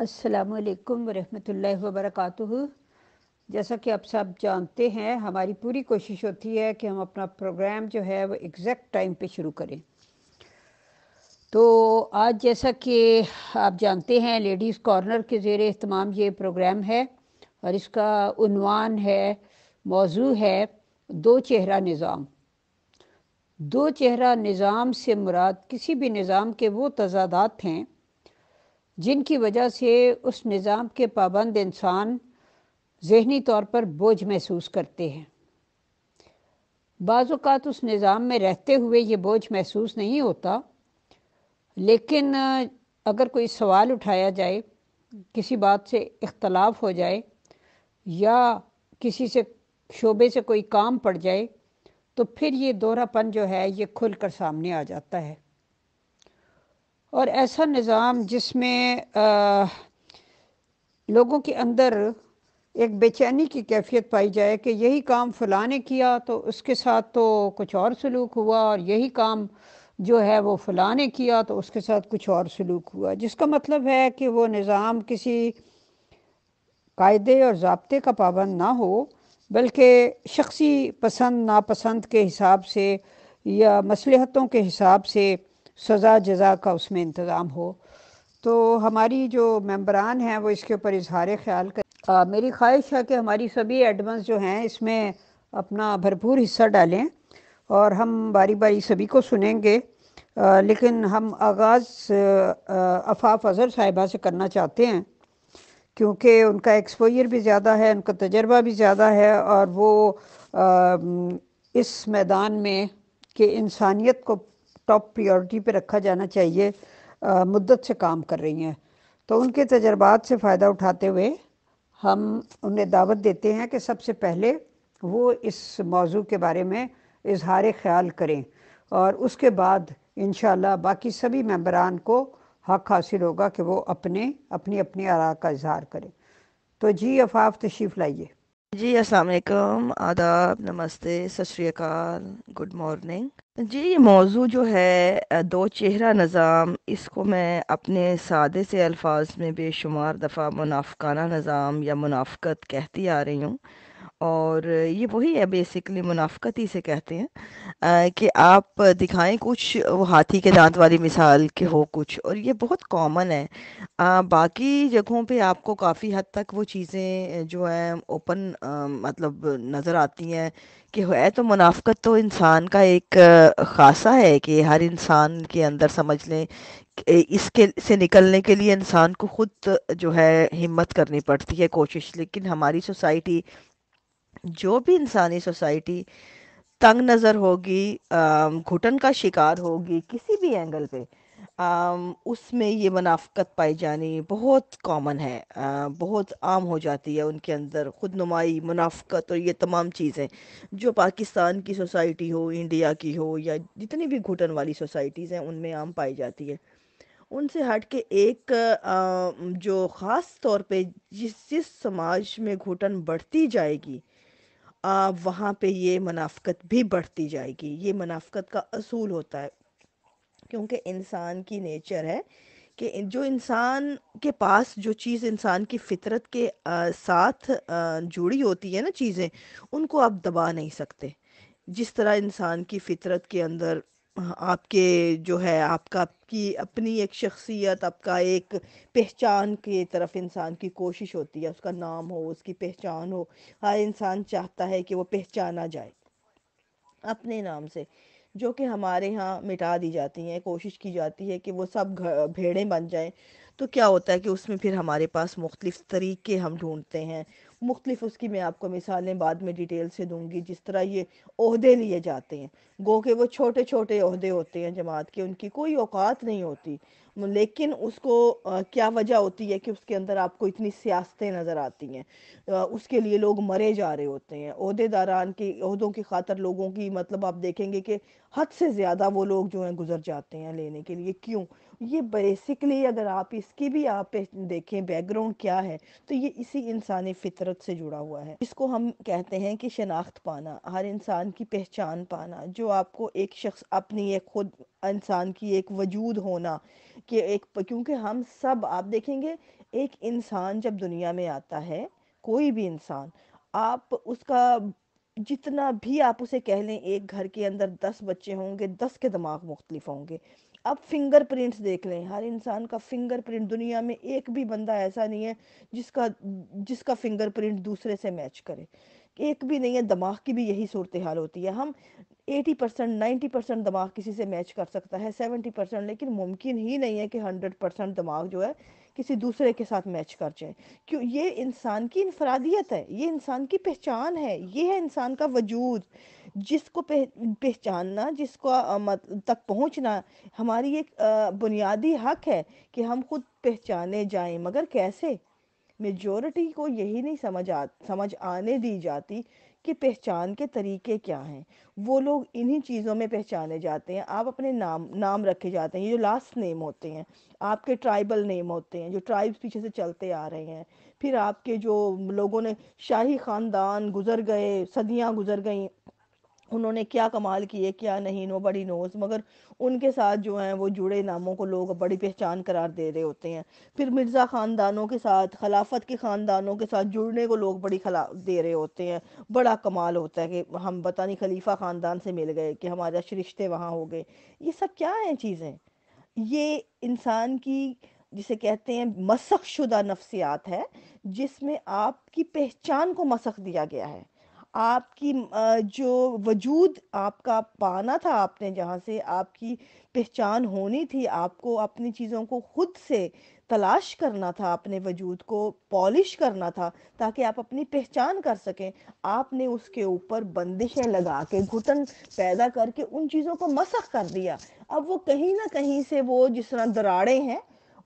असलकम वरहमल वबरक जैसा कि आप सब जानते हैं हमारी पूरी कोशिश होती है कि हम अपना प्रोग्राम जो है वो एग्जैक्ट टाइम पे शुरू करें तो आज जैसा कि आप जानते हैं लेडीज़ कॉर्नर के ज़ेर अहतमाम ये प्रोग्राम है और इसका उनवान है मौजू है दो चेहरा निज़ाम दो चेहरा निज़ाम से मुराद किसी भी निज़ाम के वो तजादात हैं जिनकी वजह से उस निज़ाम के पाबंद इंसान जहनी तौर पर बोझ महसूस करते हैं बाज़ात उस निज़ाम में रहते हुए ये बोझ महसूस नहीं होता लेकिन अगर कोई सवाल उठाया जाए किसी बात से इख्तलाफ हो जाए या किसी से शोबे से कोई काम पड़ जाए तो फिर ये दोहरापन जो है ये खुल कर सामने आ जाता है और ऐसा निज़ाम जिसमें लोगों के अंदर एक बेचैनी की कैफियत पाई जाए कि यही काम फ़लाँ ने किया तो उसके साथ तो कुछ और सलूक हुआ और यही काम जो है वो फ़लाँ ने किया तो उसके साथ कुछ और सलूक हुआ जिसका मतलब है कि वो निज़ाम किसी कायदे और ज़बते का पाबंद ना हो बल्कि शख्सी पसंद नापसंद के हिसाब से या मसलहतों के हिसाब से सज़ा जजा का उसमें इंतज़ाम हो तो हमारी जो मेम्बरान हैं वो इसके ऊपर इजहार ख्याल कर आ, मेरी ख्वाहिश है कि हमारी सभी एडवांस जो हैं इसमें अपना भरपूर हिस्सा डालें और हम बारी बारी सभी को सुनेंगे आ, लेकिन हम आगाज़ अफाफ अज़हर साहिबा से करना चाहते हैं क्योंकि उनका एक्सपोजर भी ज़्यादा है उनका तजर्बा भी ज़्यादा है और वो आ, इस मैदान में कि इंसानियत को टॉप प्रायोरिटी पे रखा जाना चाहिए मुद्दत से काम कर रही हैं तो उनके तजर्बात से फ़ायदा उठाते हुए हम उन्हें दावत देते हैं कि सबसे पहले वो इस मौजू के बारे में इजहार ख्याल करें और उसके बाद इन बाकी सभी मेम्बरान को हक हासिल होगा कि वो अपने अपनी अपनी आरा का इजहार करें तो जी अफाफ तशीफ लाइए जी अस्सलाम वालेकुम आदाब नमस्ते सत श्रीकाल गुड मॉर्निंग जी ये मौजू जो है दो चेहरा निज़ाम इसको मैं अपने सादे से अल्फाज में बेशुमार दफ़ा मुनाफकाना निज़ाम या मुनाफ़क़त कहती आ रही हूँ और ये वही है बेसिकली मुनाफ्त ही से कहते हैं कि आप दिखाएं कुछ वो हाथी के दांत वाली मिसाल के हो कुछ और ये बहुत कॉमन है आ, बाकी जगहों पे आपको काफ़ी हद तक वो चीज़ें जो हैं ओपन मतलब नज़र आती हैं कि है तो मुनाफ्त तो इंसान का एक ख़ासा है कि हर इंसान के अंदर समझ लें इसके से निकलने के लिए इंसान को खुद जो है हिम्मत करनी पड़ती है कोशिश लेकिन हमारी सोसाइटी जो भी इंसानी सोसाइटी तंग नज़र होगी घुटन का शिकार होगी किसी भी एंगल पे उसमें ये मुनाफ़त पाई जानी बहुत कॉमन है बहुत आम हो जाती है उनके अंदर खुद नुमाई मुनाफ़त और ये तमाम चीज़ें जो पाकिस्तान की सोसाइटी हो इंडिया की हो या जितनी भी घुटन वाली सोसाइटीज़ हैं उनमें आम पाई जाती है उनसे हट के एक जो ख़ास तौर पे जिस जिस समाज में घुटन बढ़ती जाएगी वहाँ पे ये मुनाफ़त भी बढ़ती जाएगी ये मुनाफ़त का असूल होता है क्योंकि इंसान की नेचर है कि जो इंसान के पास जो चीज़ इंसान की फितरत के आ, साथ आ, जुड़ी होती है ना चीज़ें उनको आप दबा नहीं सकते जिस तरह इंसान की फितरत के अंदर आपके जो है आपका आपकी अपनी एक शख्सियत आपका एक पहचान की तरफ इंसान की कोशिश होती है उसका नाम हो उसकी पहचान हो हर इंसान चाहता है कि वो पहचाना जाए अपने नाम से जो कि हमारे यहाँ मिटा दी जाती हैं कोशिश की जाती है कि वो सब भेड़ें बन जाएं तो क्या होता है कि उसमें फिर हमारे पास मुख्तलिफ़ तरीके हम ढूंढते हैं मुख्तलिफ उसकी मैं आपको मिसालें बाद में डिटेल से दूंगी जिस तरह ये अहदे लिए जाते हैं गो के वो छोटे छोटे अहदे होते हैं जमात के उनकी कोई औकात नहीं होती लेकिन उसको आ, क्या वजह होती है कि उसके अंदर आपको इतनी सियासतें नज़र आती हैं उसके लिए लोग मरे जा रहे होते हैं अहदेदारान की अहदों की खातर लोगों की मतलब आप देखेंगे कि हद से ज़्यादा वो लोग जो हैं गुजर जाते हैं लेने के लिए क्यों ये बेसिकली अगर आप इसकी भी आप देखें बैकग्राउंड क्या है तो ये इसी इंसानी फितरत से जुड़ा हुआ है इसको हम कहते हैं कि शनाख्त पाना हर इंसान की पहचान पाना जो आपको एक शख्स अपनी एक खुद इंसान की एक वजूद होना कि एक क्योंकि हम सब आप देखेंगे एक इंसान जब दुनिया में आता है कोई भी इंसान आप उसका जितना भी आप उसे कह लें एक घर के अंदर दस बच्चे होंगे दस के दिमाग मुख्तलिफ होंगे अब फिंगरप्रिंट्स देख लें हर इंसान का फिंगरप्रिंट दुनिया में एक भी बंदा ऐसा नहीं है जिसका जिसका फिंगरप्रिंट दूसरे से मैच करे एक भी नहीं है दिमाग की भी यही सूरत हाल होती है हम 80 परसेंट नाइन्टी परसेंट दिमाग किसी से मैच कर सकता है 70 परसेंट लेकिन मुमकिन ही नहीं है कि 100 परसेंट दिमाग जो है किसी दूसरे के साथ मैच कर जाए क्यों ये इंसान की इनफरादियत है ये इंसान की पहचान है ये है इंसान का वजूद जिसको पह, पहचानना जिसको तक पहुंचना हमारी एक बुनियादी हक है कि हम खुद पहचाने जाएं मगर कैसे मेजोरिटी को यही नहीं समझ आ समझ आने दी जाती कि पहचान के तरीके क्या हैं वो लोग इन्हीं चीज़ों में पहचाने जाते हैं आप अपने नाम नाम रखे जाते हैं ये जो लास्ट नेम होते हैं आपके ट्राइबल नेम होते हैं जो ट्राइब्स पीछे से चलते आ रहे हैं फिर आपके जो लोगों ने शाही ख़ानदान गुजर गए सदियाँ गुजर गई उन्होंने क्या कमाल किए क्या नहीं नो बड़ी नोज मगर उनके साथ जो हैं वो जुड़े नामों को लोग बड़ी पहचान करार दे रहे होते हैं फिर मिर्ज़ा ख़ानदानों के साथ खिलाफत के ख़ानदानों के साथ जुड़ने को लोग बड़ी खला दे रहे होते हैं बड़ा कमाल होता है कि हम पता नहीं खलीफा ख़ानदान से मिल गए कि हमारे रिश्ते वहाँ हो गए ये सब क्या हैं चीज़ें ये इंसान की जिसे कहते हैं मसक शुदा नफ्सियात है जिसमें आपकी पहचान को मसक दिया गया है आपकी जो वजूद आपका पाना था आपने जहाँ से आपकी पहचान होनी थी आपको अपनी चीज़ों को खुद से तलाश करना था अपने वजूद को पॉलिश करना था ताकि आप अपनी पहचान कर सकें आपने उसके ऊपर बंदिशें लगा के घुटन पैदा करके उन चीज़ों को मसख कर दिया अब वो कहीं ना कहीं से वो जिस तरह दराड़े हैं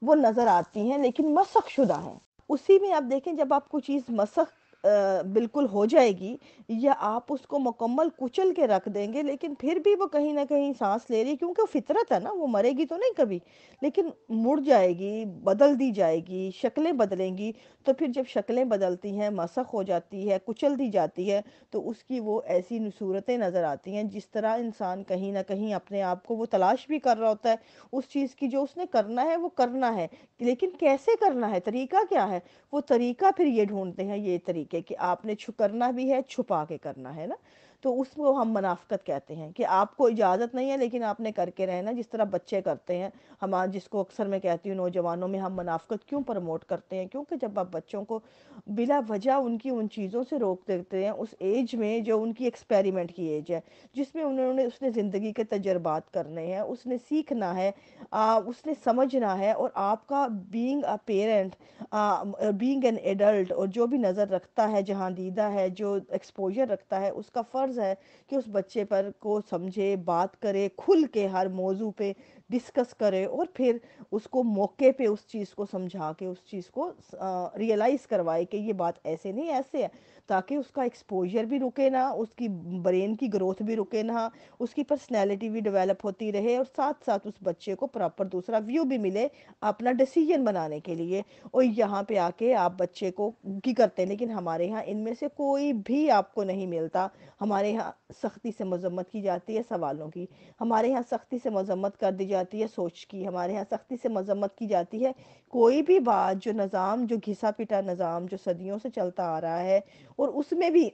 वो नज़र आती हैं लेकिन मसख शुदा हैं उसी में आप देखें जब आप कोई चीज़ मसख बिल्कुल हो जाएगी या आप उसको मुकम्मल कुचल के रख देंगे लेकिन फिर भी वो कहीं ना कहीं सांस ले रही क्योंकि वो फितरत है ना वो मरेगी तो नहीं कभी लेकिन मुड़ जाएगी बदल दी जाएगी शक्लें बदलेंगी तो फिर जब शक्लें बदलती हैं मसख हो जाती है कुचल दी जाती है तो उसकी वो ऐसी सूरतें नज़र आती हैं जिस तरह इंसान कहीं ना कहीं अपने आप को वो तलाश भी कर रहा होता है उस चीज़ की जो उसने करना है वो करना है लेकिन कैसे करना है तरीका क्या है वो तरीका फिर ये ढूंढते हैं ये तरीका तरीके कि आपने करना भी है छुपा के करना है ना तो उसको हम मुनाफ्त कहते हैं कि आपको इजाज़त नहीं है लेकिन आपने करके रहना जिस तरह बच्चे करते हैं हम जिसको अक्सर मैं कहती हूँ नौजवानों में हम मुनाफ्त क्यों प्रमोट करते हैं क्योंकि जब आप बच्चों को बिला वजह उनकी उन चीज़ों से रोक देते हैं उस एज में जो उनकी एक्सपेरिमेंट की एज है जिसमें उन्होंने उसने ज़िंदगी के तजर्बात करने हैं उसने सीखना है आ, उसने समझना है और आपका being a parent being an adult और जो भी नज़र रखता है जहाँ दीदा है जो एक्सपोजर रखता है उसका फ़र्ज फ़र्ज़ है कि उस बच्चे पर को समझे बात करे खुल के हर मौजू पे डिस्कस करें और फिर उसको मौके पे उस चीज़ को समझा के उस चीज़ को रियलाइज़ करवाए कि ये बात ऐसे नहीं ऐसे है ताकि उसका एक्सपोजर भी रुके ना उसकी ब्रेन की ग्रोथ भी रुके ना उसकी पर्सनैलिटी भी डेवलप होती रहे और साथ साथ उस बच्चे को प्रॉपर दूसरा व्यू भी मिले अपना डिसीजन बनाने के लिए और यहाँ पे आके आप बच्चे को की करते हैं लेकिन हमारे यहाँ इनमें से कोई भी आपको नहीं मिलता हमारे यहाँ सख्ती से मजम्मत की जाती है सवालों की हमारे यहाँ सख्ती से मजम्मत कर दी जाती जाती है सोच की हमारे यहाँ सख्ती से मजम्मत की जाती है कोई भी बात जो निज़ाम जो घिसा पिटा निज़ाम जो सदियों से चलता आ रहा है और उसमें भी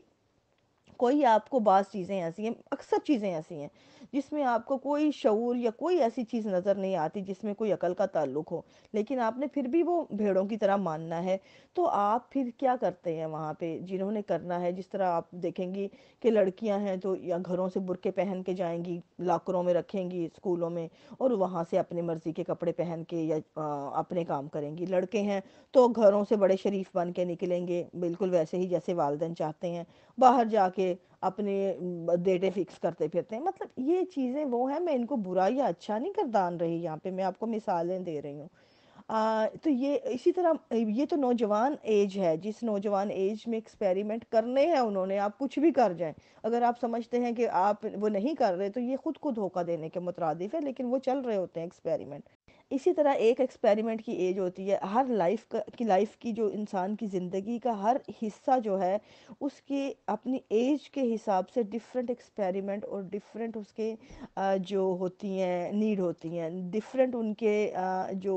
कोई आपको बाज़ चीज़ें ऐसी हैं अक्सर चीज़ें ऐसी हैं जिसमें आपको कोई शूर या कोई ऐसी चीज़ नज़र नहीं आती जिसमें कोई अकल का ताल्लुक हो लेकिन आपने फिर भी वो भेड़ों की तरह मानना है तो आप फिर क्या करते हैं वहाँ पे जिन्होंने करना है जिस तरह आप देखेंगी कि लड़कियाँ हैं तो या घरों से बुरके पहन के जाएंगी लाकरों में रखेंगी स्कूलों में और वहाँ से अपनी मर्ज़ी के कपड़े पहन के या अपने काम करेंगी लड़के हैं तो घरों से बड़े शरीफ बन के निकलेंगे बिल्कुल वैसे ही जैसे वालदेन चाहते हैं बाहर जाके ये अपने डेटे फिक्स करते फिरते हैं मतलब ये चीज़ें वो हैं मैं इनको बुरा या अच्छा नहीं गर्दान रही यहाँ पे मैं आपको मिसालें दे रही हूँ तो ये इसी तरह ये तो नौजवान एज है जिस नौजवान एज में एक्सपेरिमेंट करने हैं उन्होंने आप कुछ भी कर जाएं अगर आप समझते हैं कि आप वो नहीं कर रहे तो ये ख़ुद को धोखा देने के मुतरदिफ़ है लेकिन वो चल रहे होते हैं एक्सपेरिमेंट इसी तरह एक एक्सपेरिमेंट की एज होती है हर लाइफ का की लाइफ की जो इंसान की ज़िंदगी का हर हिस्सा जो है उसकी अपनी एज के हिसाब से डिफरेंट एक्सपेरिमेंट और डिफरेंट उसके जो होती हैं नीड होती हैं डिफरेंट उनके जो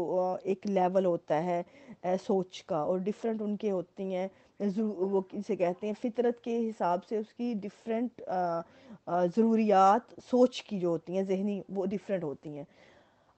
एक लेवल होता है सोच का और डिफरेंट उनके होती हैं वो किसे कहते हैं फितरत के हिसाब से उसकी डिफरेंट ज़रूरियात सोच की जो होती हैं जहनी वो डिफरेंट होती हैं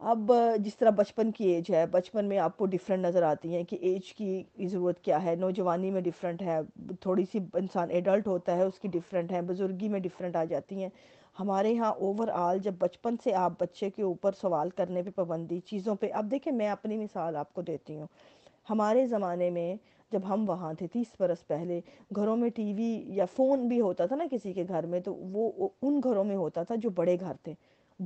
अब जिस तरह बचपन की एज है बचपन में आपको डिफरेंट नज़र आती हैं कि एज की ज़रूरत क्या है नौजवानी में डिफरेंट है थोड़ी सी इंसान एडल्ट होता है उसकी डिफरेंट है बुज़ुर्गी में डिफरेंट आ जाती हैं हमारे यहाँ ओवरऑल जब बचपन से आप बच्चे के ऊपर सवाल करने पे पाबंदी चीज़ों पे अब देखें मैं अपनी मिसाल आपको देती हूँ हमारे ज़माने में जब हम वहाँ थे तीस बरस पहले घरों में टीवी या फ़ोन भी होता था ना किसी के घर में तो वो उन घरों में होता था जो बड़े घर थे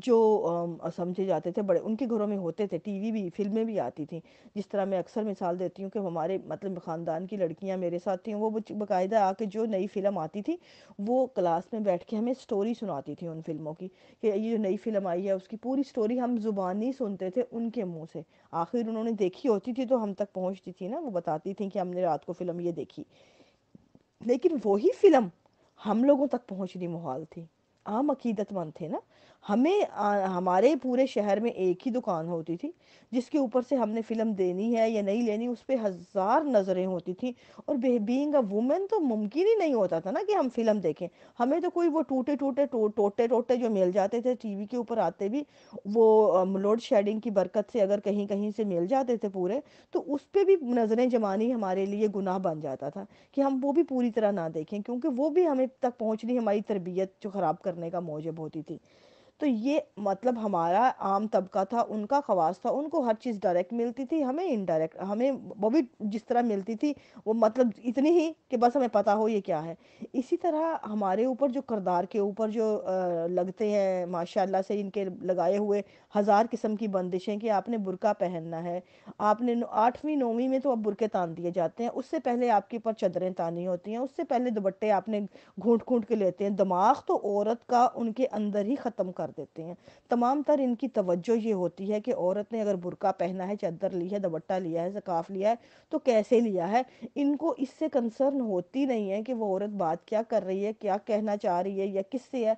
जो समझे जाते थे बड़े उनके घरों में होते थे टीवी भी फिल्में भी आती थी जिस तरह मैं अक्सर मिसाल देती हूँ कि हमारे मतलब ख़ानदान की लड़कियाँ मेरे साथ थी वो बाकायदा आके जो नई फिल्म आती थी वो क्लास में बैठ के हमें स्टोरी सुनाती थी उन फिल्मों की कि ये जो नई फिल्म आई है उसकी पूरी स्टोरी हम ज़ुबानी सुनते थे उनके मुँह से आखिर उन्होंने देखी होती थी तो हम तक पहुँचती थी ना वो बताती थी कि हमने रात को फिल्म ये देखी लेकिन वही फिल्म हम लोगों तक पहुँचनी मुहाल थी आम अकीदतमंद थे ना हमें आ, हमारे पूरे शहर में एक ही दुकान होती थी जिसके ऊपर से हमने फिल्म देनी है या नहीं लेनी उस पर हज़ार नज़रें होती थी और बींग अ वुमेन तो मुमकिन ही नहीं होता था ना कि हम फिल्म देखें हमें तो कोई वो टूटे टूटे तो, टोटे टोटे जो मिल जाते थे टीवी के ऊपर आते भी वो लोड शेडिंग की बरकत से अगर कहीं कहीं से मिल जाते थे पूरे तो उस पर भी नज़रें जमानी हमारे लिए गुनाह बन जाता था कि हम वो भी पूरी तरह ना देखें क्योंकि वो भी हमें तक पहुँचनी हमारी तरबियत जो ख़राब करने का मौजब होती थी तो ये मतलब हमारा आम तबका था उनका खवास था उनको हर चीज़ डायरेक्ट मिलती थी हमें इनडायरेक्ट हमें वो भी जिस तरह मिलती थी वो मतलब इतनी ही कि बस हमें पता हो ये क्या है इसी तरह हमारे ऊपर जो करदार के ऊपर जो लगते हैं माशाल्लाह से इनके लगाए हुए हज़ार किस्म की बंदिशें कि आपने बुरका पहनना है आपने आठवीं नौवीं में तो अब बुरके तान दिए जाते हैं उससे पहले आपके ऊपर चदरें तानी होती हैं उससे पहले दुपट्टे आपने घूट घूट के लेते हैं दिमाग तो औरत का उनके अंदर ही ख़त्म कर कर देते हैं तमाम तर इनकी तवज्जो ये होती है कि औरत ने अगर बुरका पहना है चादर ली है दबट्टा लिया है सकाफ लिया है तो कैसे लिया है इनको इससे कंसर्न होती नहीं है कि वो औरत बात क्या कर रही है क्या कहना चाह रही है या किससे है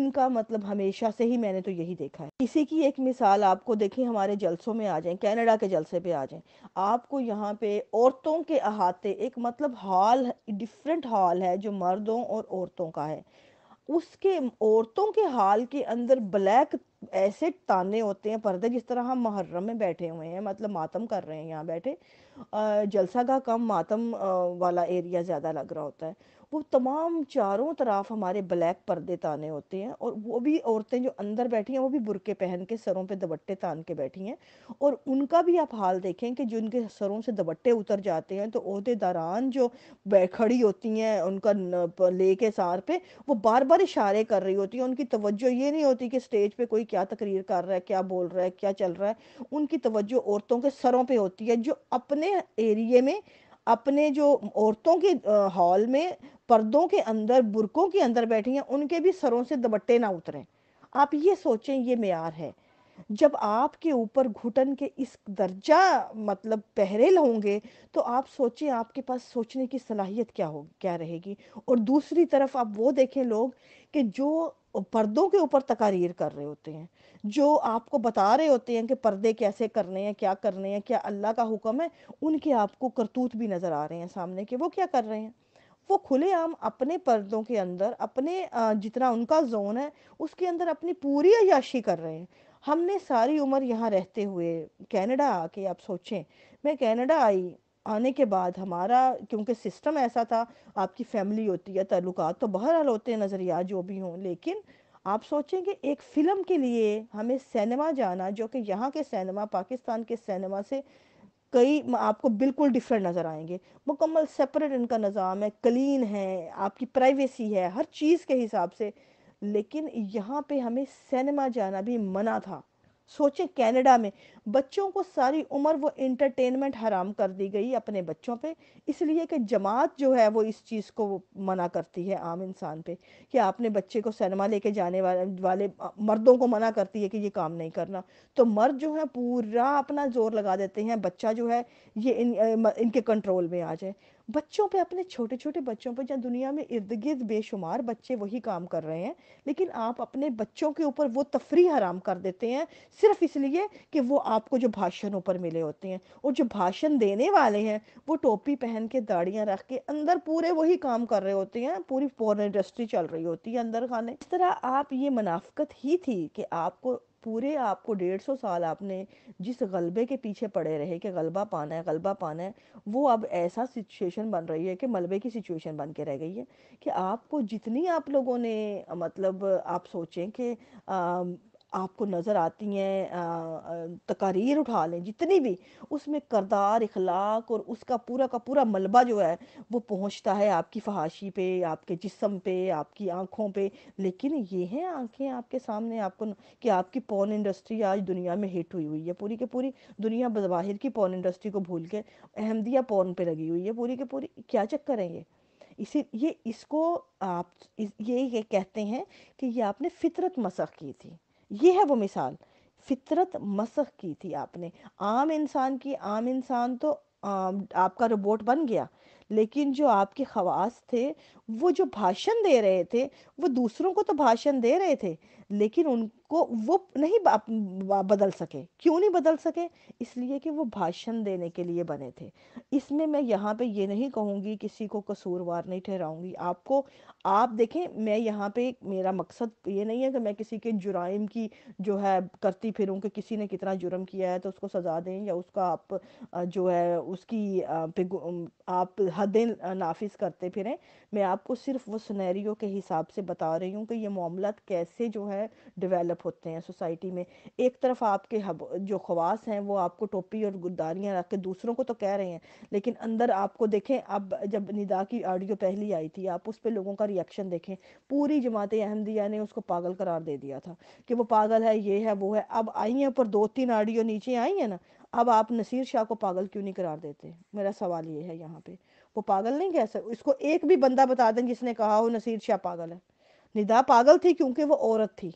इनका मतलब हमेशा से ही मैंने तो यही देखा है इसी की एक मिसाल आपको देखें हमारे जलसों में आ जाए कैनेडा के जलसे पे आ जाए आपको यहाँ पे औरतों के अहाते एक मतलब हाल डिफरेंट हाल है जो मर्दों और औरतों का है उसके औरतों के हाल के अंदर ब्लैक ऐसे ताने होते हैं पर्दे जिस तरह हम मुहर्रम में बैठे हुए हैं मतलब मातम कर रहे हैं यहाँ बैठे जलसा का कम मातम वाला एरिया ज़्यादा लग रहा होता है वो तमाम चारों तरफ हमारे ब्लैक पर्दे ताने होते हैं और वो भी औरतें जो अंदर बैठी हैं वो भी बुरके पहन के सरों पे दबट्टे तान के बैठी हैं और उनका भी आप हाल देखें कि जो उनके सरों से दबट्टे उतर जाते हैं तो अहदेदारान जो खड़ी होती हैं उनका के सार पे वो बार बार इशारे कर रही होती हैं उनकी तवज्जो ये नहीं होती कि स्टेज पे कोई क्या तकरीर कर रहा है क्या बोल रहा है क्या चल रहा है उनकी तवज्जो औरतों के सरों पर होती है जो अपने एरिए में अपने जो औरतों के हॉल में पर्दों के अंदर बुरकों के अंदर बैठी हैं उनके भी सरों से दबट्टे ना उतरे आप ये सोचें ये मैार है जब आपके ऊपर घुटन के इस दर्जा मतलब पहरे होंगे तो आप सोचें आपके पास सोचने की सलाहियत क्या हो क्या रहेगी और दूसरी तरफ आप वो देखें लोग कि जो पर्दों के ऊपर तकारीर कर रहे होते हैं जो आपको बता रहे होते हैं कि पर्दे कैसे करने हैं क्या करने हैं क्या अल्लाह का हुक्म है उनके आपको करतूत भी नज़र आ रहे हैं सामने के वो क्या कर रहे हैं वो खुलेआम अपने पर्दों के अंदर अपने जितना उनका जोन है उसके अंदर अपनी पूरी अयाशी कर रहे हैं हमने सारी उम्र यहाँ रहते हुए कनाडा आके आप सोचें मैं कनाडा आई आने के बाद हमारा क्योंकि सिस्टम ऐसा था आपकी फैमिली होती है तल्लुकात तो बहरहाल होते हैं नज़रिया जो भी हों लेकिन आप सोचें कि एक फ़िल्म के लिए हमें सिनेमा जाना जो कि यहाँ के सिनेमा पाकिस्तान के सिनेमा से कई आपको बिल्कुल डिफरेंट नज़र आएंगे मुकम्मल सेपरेट इनका निज़ाम है क्लीन है आपकी प्राइवेसी है हर चीज़ के हिसाब से लेकिन यहाँ पे हमें सिनेमा जाना भी मना था सोचें कनाडा में बच्चों को सारी उम्र वो इंटरटेनमेंट हराम कर दी गई अपने बच्चों पे इसलिए कि जमात जो है वो इस चीज़ को मना करती है आम इंसान पे कि आपने बच्चे को सिनेमा लेके जाने वाले वाले मर्दों को मना करती है कि ये काम नहीं करना तो मर्द जो है पूरा अपना जोर लगा देते हैं बच्चा जो है ये इन इनके कंट्रोल में आ जाए बच्चों पे अपने छोटे छोटे बच्चों पे जहाँ दुनिया में इर्द गिर्द बेशुमार बच्चे वही काम कर रहे हैं लेकिन आप अपने बच्चों के ऊपर वो तफरी हराम कर देते हैं सिर्फ इसलिए कि वो आपको जो भाषणों पर मिले होते हैं और जो भाषण देने वाले हैं वो टोपी पहन के दाढ़ियाँ रख के अंदर पूरे वही काम कर रहे होते हैं पूरी फॉरन इंडस्ट्री चल रही होती है अंदर खाने इस तरह आप ये मुनाफ्त ही थी कि आपको पूरे आपको डेढ़ सौ साल आपने जिस गलबे के पीछे पड़े रहे कि गलबा पाना है गलबा पाना है वो अब ऐसा सिचुएशन बन रही है कि मलबे की सिचुएशन बन के रह गई है कि आपको जितनी आप लोगों ने मतलब आप सोचें कि आपको नज़र आती हैं तकारीर उठा लें जितनी भी उसमें करदार इखलाक और उसका पूरा का पूरा मलबा जो है वो पहुंचता है आपकी फहाशी पे आपके जिसम पे आपकी आँखों पे लेकिन ये हैं आँखें आपके सामने आपको कि आपकी पॉन इंडस्ट्री आज दुनिया में हिट हुई हुई है पूरी की पूरी दुनिया बाहिर की पॉन इंडस्ट्री को भूल के अहमदिया पॉन पर लगी हुई है पूरी की पूरी क्या चक्कर है ये इसी ये इसको आप ये ये कहते हैं कि ये आपने फितरत मसख की थी ये है वो मिसाल फितरत मसख की थी आपने आम इंसान की आम इंसान तो आ, आपका रोबोट बन गया लेकिन जो आपके खवास थे वो जो भाषण दे रहे थे वो दूसरों को तो भाषण दे रहे थे लेकिन उनको वो नहीं बदल सके क्यों नहीं बदल सके इसलिए कि वो भाषण देने के लिए बने थे इसमें मैं यहाँ पे ये नहीं कहूँगी किसी को कसूरवार नहीं ठहराऊंगी आपको आप देखें मैं यहाँ पे मेरा मकसद ये नहीं है कि मैं किसी के जुराइम की जो है करती फिरूँ कि किसी ने कितना जुर्म किया है तो उसको सजा दें या उसका आप जो है उसकी आप हदें नाफिज करते फिरें मैं आपको सिर्फ वो सुनहरियो के हिसाब से बता रही हूँ कि ये मामला कैसे जो है डेवलप होते हैं सोसाइटी में एक तरफ आपके हब जो खवास हैं वो आपको टोपी और गुद्दारियाँ रख के दूसरों को तो कह रहे हैं लेकिन अंदर आपको देखें अब जब निदा की ऑडियो पहली आई थी आप उस पर लोगों का रिएक्शन देखें पूरी जमात अहमदिया ने उसको पागल करार दे दिया था कि वो पागल है ये है वो है अब आई हैं पर दो तीन ऑडियो नीचे आई हैं ना अब आप नसीर शाह को पागल क्यों नहीं करार देते मेरा सवाल ये है यहाँ पे वो पागल नहीं कह सकते इसको एक भी बंदा बता दें जिसने कहा हो नसीर शाह पागल है निदा पागल थी क्योंकि वो औरत थी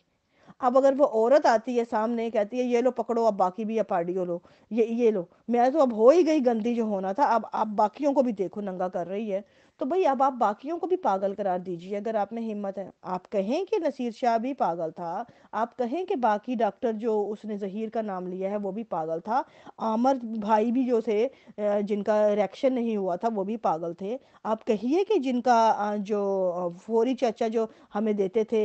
अब अगर वो औरत आती है सामने कहती है ये लो पकड़ो अब बाकी भी अपाडियो लो ये ये लो मैं तो अब हो ही गई गंदी जो होना था अब आप बाकियों को भी देखो नंगा कर रही है तो भाई अब आप बाकियों को भी पागल करार दीजिए अगर आप में हिम्मत है आप कहें कि नसीर शाह भी पागल था आप कहें कि बाकी डॉक्टर जो उसने जहीर का नाम लिया है वो भी पागल था आमर भाई भी जो थे जिनका रिएक्शन नहीं हुआ था वो भी पागल थे आप कहिए कि जिनका जो फौरी चाचा जो हमें देते थे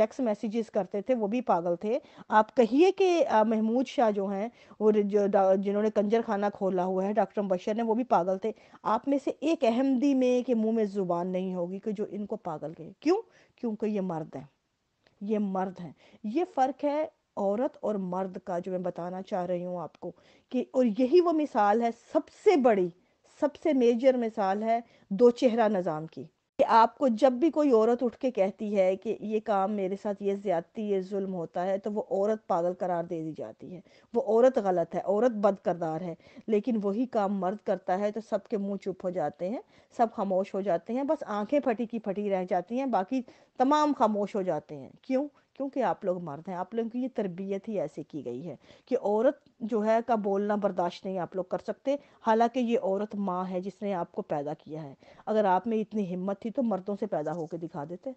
टेक्स्ट मैसेजेस करते थे वो भी पागल थे आप कहिए कि महमूद शाह जो हैं और जो जिन्होंने कंजर खाना खोला हुआ है डॉक्टर मुबशर ने वो भी पागल थे आप में से एक अहमदी में कि मुंह में ज़ुबान नहीं होगी कि जो इनको पागल गए क्यों क्योंकि ये मर्द हैं ये मर्द हैं ये फ़र्क है औरत और मर्द का जो मैं बताना चाह रही हूँ आपको कि और यही वो मिसाल है सबसे बड़ी सबसे मेजर मिसाल है दो चेहरा निज़ाम की कि आपको जब भी कोई औरत उठ के कहती है कि ये काम मेरे साथ ये ज्यादती ये जुल्म होता है तो वो औरत पागल करार दे दी जाती है वो औरत गलत है औरत बदकरदार है लेकिन वही काम मर्द करता है तो सबके मुंह चुप हो जाते हैं सब खामोश हो जाते हैं बस आंखें फटी की फटी रह जाती हैं बाकी तमाम खामोश हो जाते हैं क्यों क्योंकि आप लोग मर्द हैं आप लोगों की ये तरबियत ही ऐसे की गई है कि औरत जो है का बोलना बर्दाश्त नहीं आप लोग कर सकते हालांकि ये औरत माँ है जिसने आपको पैदा किया है अगर आप में इतनी हिम्मत थी तो मर्दों से पैदा होकर दिखा देते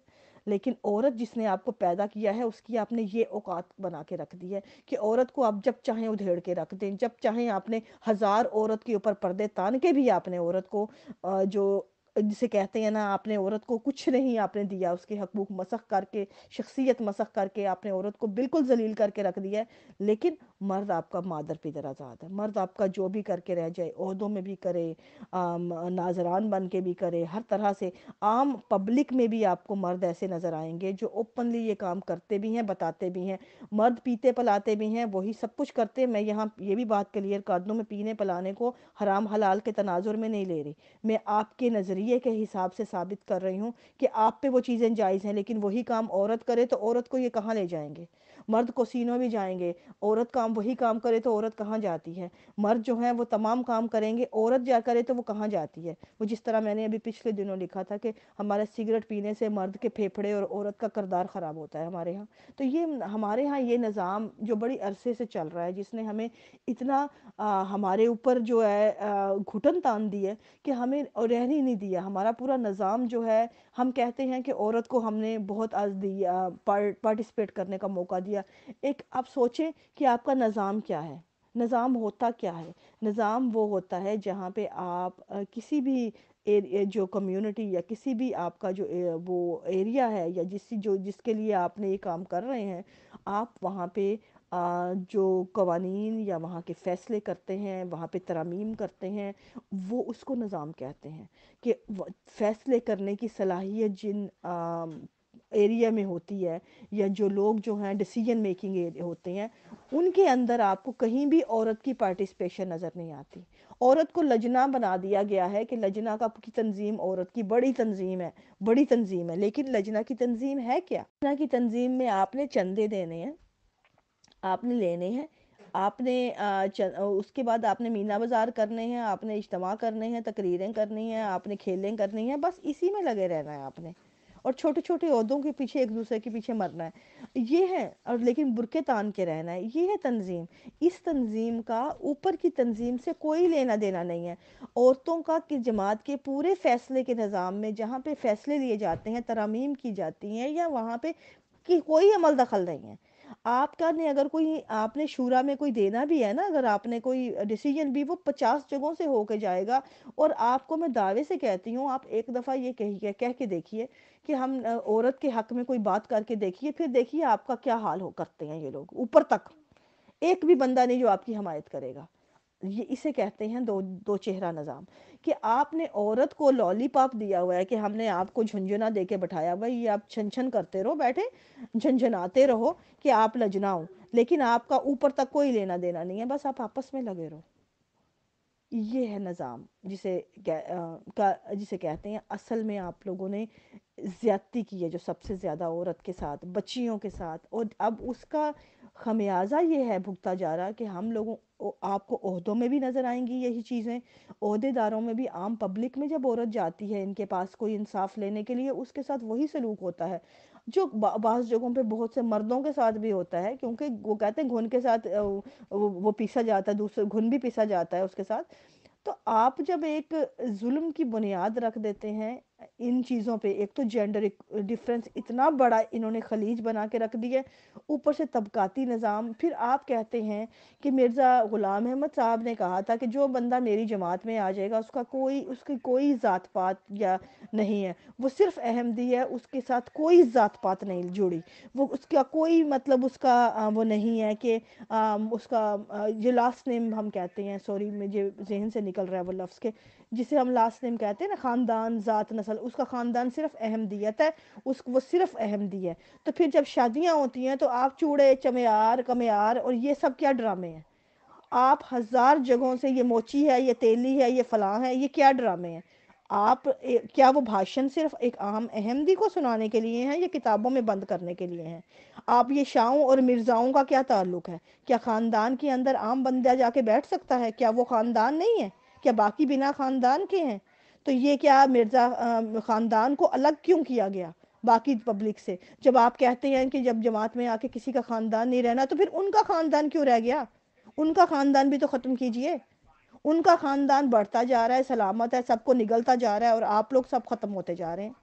लेकिन औरत जिसने आपको पैदा किया है उसकी आपने ये औकात बना के रख दी है कि औरत को आप जब चाहें उधेड़ के रख दें जब चाहें आपने हज़ार औरत के ऊपर पर्दे तान के भी आपने औरत को जो जिसे कहते हैं ना आपने औरत को कुछ नहीं आपने दिया उसके हकूक मसख करके शख्सियत मसख करके आपने औरत को बिल्कुल जलील करके रख दिया है लेकिन मर्द आपका मादर पिदर आज़ाद है मर्द आपका जो भी करके रह जाए अहदों में भी करे नाजरान बन के भी करे हर तरह से आम पब्लिक में भी आपको मर्द ऐसे नज़र आएंगे जो ओपनली ये काम करते भी हैं बताते भी हैं मर्द पीते पलाते भी हैं वही सब कुछ करते हैं मैं यहाँ ये भी बात क्लियर कर दूँ मैं पीने पलाने को हराम हलाल के तनाजुर में नहीं ले रही मैं आपके नज़रिए नज़रिए के हिसाब से साबित कर रही हूँ कि आप पे वो चीज़ें जायज़ हैं लेकिन वही काम औरत करे तो औरत को ये कहाँ ले जाएंगे मर्द सीनों भी जाएंगे औरत काम वही काम करे तो औरत कहाँ जाती है मर्द जो है वो तमाम काम करेंगे औरत जा करे तो वो कहाँ जाती है वो जिस तरह मैंने अभी पिछले दिनों लिखा था कि हमारे सिगरेट पीने से मर्द के फेफड़े और औरत का करदार ख़राब होता है हमारे यहाँ तो ये हमारे यहाँ ये निज़ाम जो बड़ी अरसे से चल रहा है जिसने हमें इतना आ, हमारे ऊपर जो है घुटन तान दी है कि हमें रहने नहीं दिया हमारा पूरा निज़ाम जो है हम कहते हैं कि औरत को हमने बहुत आज दिया पार्टिसिपेट करने का मौका दिया एक आप सोचें कि आपका निज़ाम क्या है निज़ाम होता क्या है निज़ाम वो होता है जहाँ पे आप किसी भी जो कम्युनिटी या किसी भी आपका जो वो एरिया है या जिस जो जिसके लिए आपने ये काम कर रहे हैं आप वहाँ पे जो कवानीन या वहाँ के फ़ैसले करते हैं वहाँ पे तरामीम करते हैं वो उसको निज़ाम कहते हैं कि फ़ैसले करने की सलाहियत जिन आ, एरिया में होती है या जो लोग जो हैं डिसीजन मेकिंग होते हैं उनके अंदर आपको कहीं भी औरत की पार्टिसिपेशन नज़र नहीं आती औरत को लजना बना दिया गया है कि लजना का की तंजीम औरत की बड़ी तंजीम है बड़ी तंजीम है लेकिन लजना की तंजीम है क्या लजना की तंजीम में आपने चंदे देने हैं आपने लेने हैं आपने उसके बाद आपने मीना बाज़ार करने हैं आपने इज्तम करने हैं तकरीरें करनी हैं आपने खेलें करनी हैं बस इसी में लगे रहना है आपने और छोटे छोटे अहदों के पीछे एक दूसरे के पीछे मरना है ये है और लेकिन बुरके तान के रहना है ये है तंजीम इस तंजीम का ऊपर की तंजीम से कोई लेना देना नहीं है औरतों का कि जमात के पूरे फैसले के निज़ाम में जहाँ पे फैसले लिए जाते हैं तरामीम की जाती हैं या वहाँ पे कि कोई अमल दखल नहीं है आपका ने अगर कोई आपने शूरा में कोई देना भी है ना अगर आपने कोई डिसीजन भी वो पचास जगहों से होकर जाएगा और आपको मैं दावे से कहती हूँ आप एक दफ़ा ये कहिए कह के देखिए कि हम औरत के हक में कोई बात करके देखिए फिर देखिए आपका क्या हाल हो करते हैं ये लोग ऊपर तक एक भी बंदा नहीं जो आपकी हमायत करेगा ये इसे कहते हैं दो दो चेहरा निज़ाम कि आपने औरत को लॉलीपॉप दिया हुआ है कि हमने आपको झुंझुना दे के बैठाया हुआ ये आप छन करते रहो बैठे झंझनाते रहो कि आप लजनाओ लेकिन आपका ऊपर तक कोई लेना देना नहीं है बस आप आपस में लगे रहो ये है निज़ाम जिसे कह, का जिसे कहते हैं असल में आप लोगों ने ज़्यादती की है जो सबसे ज़्यादा औरत के साथ बच्चियों के साथ और अब उसका खमियाजा ये है भुगता जा रहा कि हम लोगों आपको अहदों में भी नज़र आएंगी यही चीज़ें अहदेदारों में भी आम पब्लिक में जब औरत जाती है इनके पास कोई इंसाफ लेने के लिए उसके साथ वही सलूक होता है जो बाज़ जगहों पे बहुत से मर्दों के साथ भी होता है क्योंकि वो कहते हैं घुन के साथ वो, वो पीसा जाता है दूसरे घुन भी पीसा जाता है उसके साथ तो आप जब एक जुल्म की बुनियाद रख देते हैं इन चीज़ों पे एक तो जेंडर डिफरेंस इतना बड़ा इन्होंने खलीज बना के रख दिया ऊपर से तबकाती निज़ाम फिर आप कहते हैं कि मिर्ज़ा ग़ुलाम अहमद साहब ने कहा था कि जो बंदा मेरी जमात में आ जाएगा उसका कोई उसकी कोई ज़ात पात या नहीं है वो सिर्फ अहमदी है उसके साथ कोई ज़ात पात नहीं जुड़ी वो उसका कोई मतलब उसका वो नहीं है कि उसका ये लास्ट नेम हम कहते हैं सॉरी मुझे जहन से निकल रहा है वो लफ्ज़ के जिसे हम लास्ट नेम कहते हैं ना ख़ानदान ज़ात नसल उसका ख़ानदान सिर्फ अहमदियत है उस वो सिर्फ अहमदी है तो फिर जब शादियाँ होती हैं तो आप चूड़े चमेार कमेयार और ये सब क्या ड्रामे हैं आप हज़ार जगहों से ये मोची है ये तेली है ये फलां है ये क्या ड्रामे हैं आप ए, क्या वो भाषण सिर्फ एक आम अहमदी को सुनाने के लिए हैं या किताबों में बंद करने के लिए हैं आप ये शाहों और मिर्ज़ाओं का क्या ताल्लुक है क्या ख़ानदान के अंदर आम बंदा जाके बैठ सकता है क्या वो ख़ानदान नहीं है क्या बाकी बिना ख़ानदान के हैं तो ये क्या मिर्ज़ा ख़ानदान को अलग क्यों किया गया बाकी पब्लिक से जब आप कहते हैं कि जब जमात में आके किसी का ख़ानदान नहीं रहना तो फिर उनका ख़ानदान क्यों रह गया उनका ख़ानदान भी तो ख़त्म कीजिए उनका ख़ानदान बढ़ता जा रहा है सलामत है सबको निगलता जा रहा है और आप लोग सब ख़त्म होते जा रहे हैं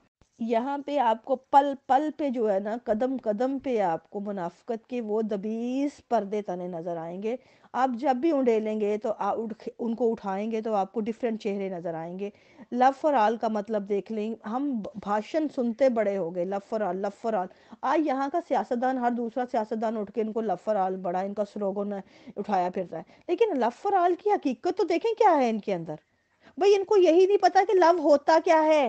यहाँ पे आपको पल पल पे जो है ना कदम कदम पे आपको मुनाफ्त के वो दबीस पर्दे तने नज़र आएंगे आप जब भी उंडेलेंगे तो आ, उठ उनको उठाएंगे तो आपको डिफरेंट चेहरे नज़र आएंगे लव फॉर आल का मतलब देख लें हम भाषण सुनते बड़े हो गए love for all love for all आज यहाँ का सियासतदान हर दूसरा सियासतदान उठ के इनको लव फॉर आल बड़ा इनका स्लोगन उठाया फिरता है लेकिन लव फॉर आल की हकीकत तो देखें क्या है इनके अंदर भाई इनको यही नहीं पता कि लव होता क्या है